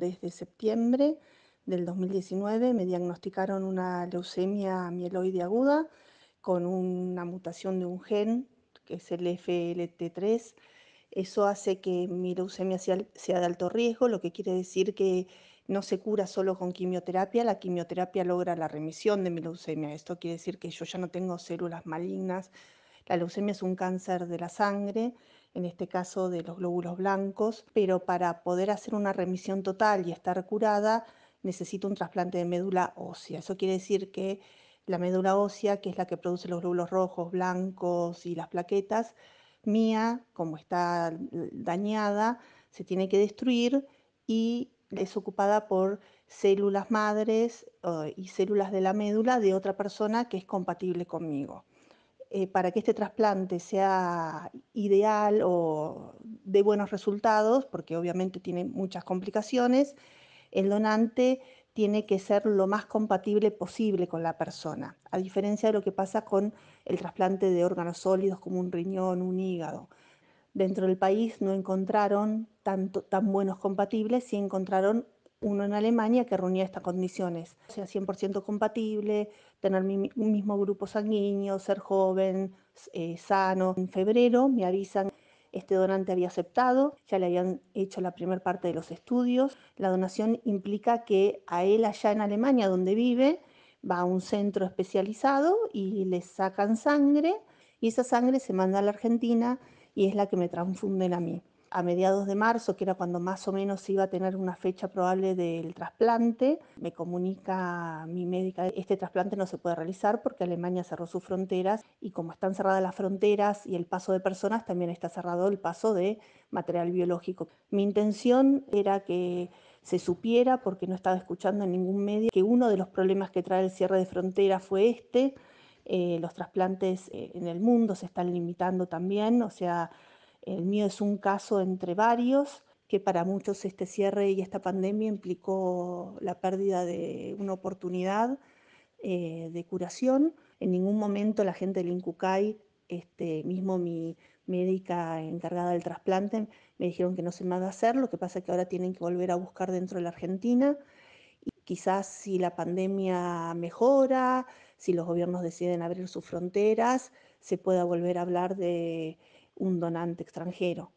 desde septiembre del 2019 me diagnosticaron una leucemia mieloide aguda con una mutación de un gen, que es el FLT3. Eso hace que mi leucemia sea de alto riesgo, lo que quiere decir que no se cura solo con quimioterapia, la quimioterapia logra la remisión de mi leucemia. Esto quiere decir que yo ya no tengo células malignas la leucemia es un cáncer de la sangre, en este caso de los glóbulos blancos, pero para poder hacer una remisión total y estar curada necesito un trasplante de médula ósea. Eso quiere decir que la médula ósea, que es la que produce los glóbulos rojos, blancos y las plaquetas, mía, como está dañada, se tiene que destruir y es ocupada por células madres eh, y células de la médula de otra persona que es compatible conmigo. Eh, para que este trasplante sea ideal o dé buenos resultados, porque obviamente tiene muchas complicaciones, el donante tiene que ser lo más compatible posible con la persona, a diferencia de lo que pasa con el trasplante de órganos sólidos como un riñón, un hígado. Dentro del país no encontraron tanto, tan buenos compatibles, sí encontraron uno en Alemania que reunía estas condiciones. O sea, 100% compatible, tener un mismo grupo sanguíneo, ser joven, eh, sano. En febrero me avisan, este donante había aceptado, ya le habían hecho la primera parte de los estudios. La donación implica que a él allá en Alemania, donde vive, va a un centro especializado y le sacan sangre y esa sangre se manda a la Argentina y es la que me transfunden a mí a mediados de marzo, que era cuando más o menos iba a tener una fecha probable del trasplante, me comunica mi médica, este trasplante no se puede realizar porque Alemania cerró sus fronteras y como están cerradas las fronteras y el paso de personas, también está cerrado el paso de material biológico. Mi intención era que se supiera, porque no estaba escuchando en ningún medio, que uno de los problemas que trae el cierre de frontera fue este. Eh, los trasplantes eh, en el mundo se están limitando también, o sea, el mío es un caso entre varios que para muchos este cierre y esta pandemia implicó la pérdida de una oportunidad eh, de curación. En ningún momento la gente del INCUCAI, este, mismo mi médica encargada del trasplante, me dijeron que no se más va a hacer, lo que pasa es que ahora tienen que volver a buscar dentro de la Argentina. Y quizás si la pandemia mejora, si los gobiernos deciden abrir sus fronteras, se pueda volver a hablar de un donante extranjero.